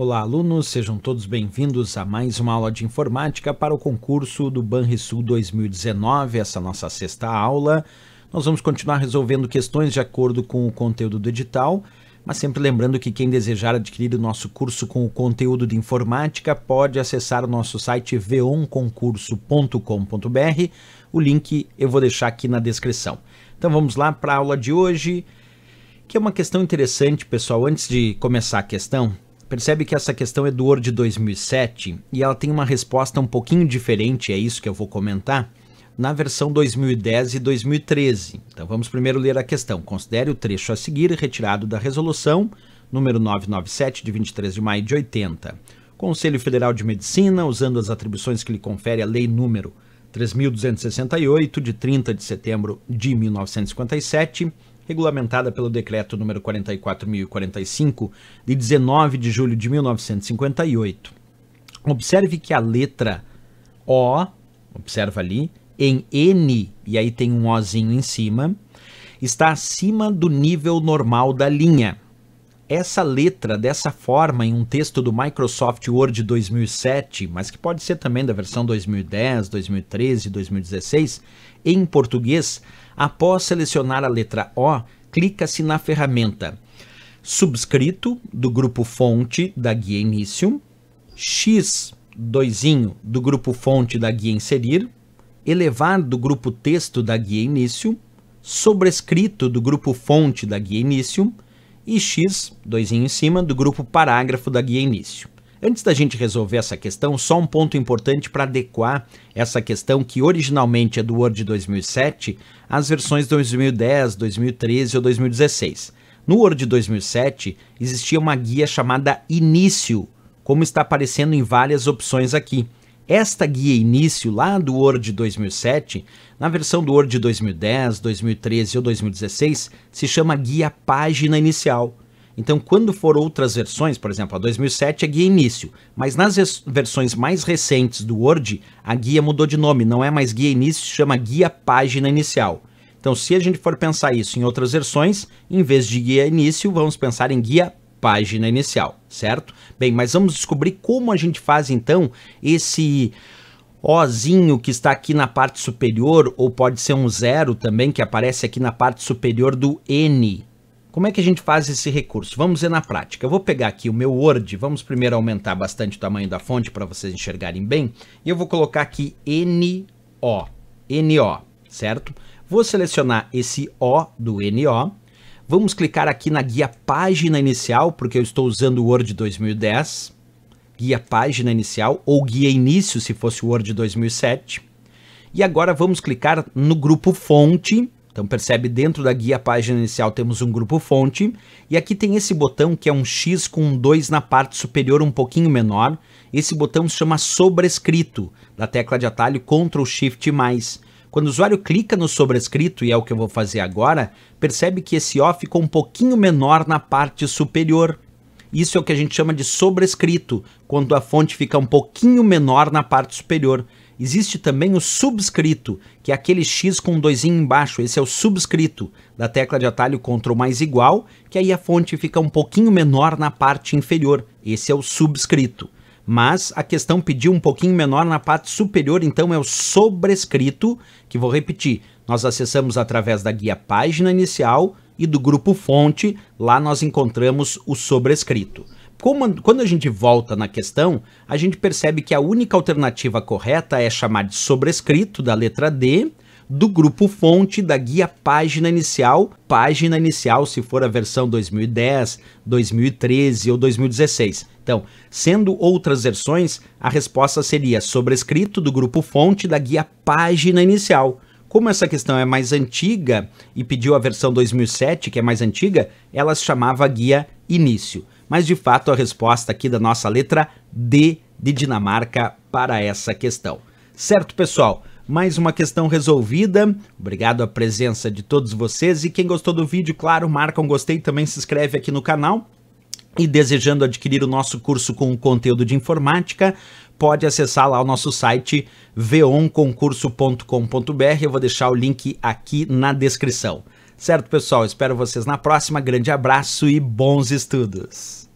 Olá, alunos, sejam todos bem-vindos a mais uma aula de informática para o concurso do Banrisul 2019, essa nossa sexta aula. Nós vamos continuar resolvendo questões de acordo com o conteúdo do edital, mas sempre lembrando que quem desejar adquirir o nosso curso com o conteúdo de informática pode acessar o nosso site veonconcurso.com.br. O link eu vou deixar aqui na descrição. Então vamos lá para a aula de hoje, que é uma questão interessante, pessoal. Antes de começar a questão, Percebe que essa questão é do ouro de 2007 e ela tem uma resposta um pouquinho diferente, é isso que eu vou comentar, na versão 2010 e 2013. Então vamos primeiro ler a questão. Considere o trecho a seguir retirado da resolução número 997 de 23 de maio de 80. Conselho Federal de Medicina, usando as atribuições que lhe confere a lei número 3268 de 30 de setembro de 1957, regulamentada pelo Decreto número 44.045, de 19 de julho de 1958. Observe que a letra O, observa ali, em N, e aí tem um Ozinho em cima, está acima do nível normal da linha essa letra dessa forma em um texto do Microsoft Word 2007, mas que pode ser também da versão 2010, 2013, 2016, em português, após selecionar a letra O, clica-se na ferramenta subscrito do grupo fonte da guia Início, X doisinho do grupo fonte da guia inserir, elevar do grupo texto da guia Início, sobrescrito do grupo fonte da guia Início e x, doisinho em cima, do grupo parágrafo da guia início. Antes da gente resolver essa questão, só um ponto importante para adequar essa questão que originalmente é do Word 2007 às versões 2010, 2013 ou 2016. No Word 2007 existia uma guia chamada Início, como está aparecendo em várias opções aqui. Esta guia início lá do Word 2007, na versão do Word 2010, 2013 ou 2016, se chama guia página inicial. Então, quando for outras versões, por exemplo, a 2007 é guia início, mas nas versões mais recentes do Word, a guia mudou de nome, não é mais guia início, se chama guia página inicial. Então, se a gente for pensar isso em outras versões, em vez de guia início, vamos pensar em guia página inicial, certo? Bem, mas vamos descobrir como a gente faz então esse Ozinho que está aqui na parte superior, ou pode ser um zero também, que aparece aqui na parte superior do N. Como é que a gente faz esse recurso? Vamos ver na prática. Eu vou pegar aqui o meu Word, vamos primeiro aumentar bastante o tamanho da fonte para vocês enxergarem bem, e eu vou colocar aqui NO, NO, certo? Vou selecionar esse O do NO Vamos clicar aqui na guia página inicial, porque eu estou usando o Word 2010. Guia página inicial ou guia início se fosse o Word 2007. E agora vamos clicar no grupo fonte. Então percebe dentro da guia página inicial temos um grupo fonte e aqui tem esse botão que é um X com um 2 na parte superior um pouquinho menor. Esse botão se chama sobrescrito da tecla de atalho Ctrl Shift mais. Quando o usuário clica no sobrescrito, e é o que eu vou fazer agora, percebe que esse O ficou um pouquinho menor na parte superior. Isso é o que a gente chama de sobrescrito, quando a fonte fica um pouquinho menor na parte superior. Existe também o subscrito, que é aquele X com um doisinho embaixo, esse é o subscrito da tecla de atalho Ctrl mais igual, que aí a fonte fica um pouquinho menor na parte inferior, esse é o subscrito mas a questão pediu um pouquinho menor na parte superior, então é o sobrescrito, que vou repetir. Nós acessamos através da guia página inicial e do grupo fonte, lá nós encontramos o sobrescrito. Como, quando a gente volta na questão, a gente percebe que a única alternativa correta é chamar de sobrescrito da letra D, do grupo fonte da guia página inicial, página inicial se for a versão 2010, 2013 ou 2016. Então, sendo outras versões, a resposta seria sobrescrito do grupo fonte da guia página inicial. Como essa questão é mais antiga e pediu a versão 2007, que é mais antiga, ela se chamava guia início. Mas de fato a resposta aqui da nossa letra D de Dinamarca para essa questão. Certo, pessoal? mais uma questão resolvida. Obrigado a presença de todos vocês e quem gostou do vídeo, claro, marca um gostei, também se inscreve aqui no canal. E desejando adquirir o nosso curso com conteúdo de informática, pode acessar lá o nosso site veonconcurso.com.br. Eu vou deixar o link aqui na descrição. Certo, pessoal? Espero vocês na próxima. Grande abraço e bons estudos!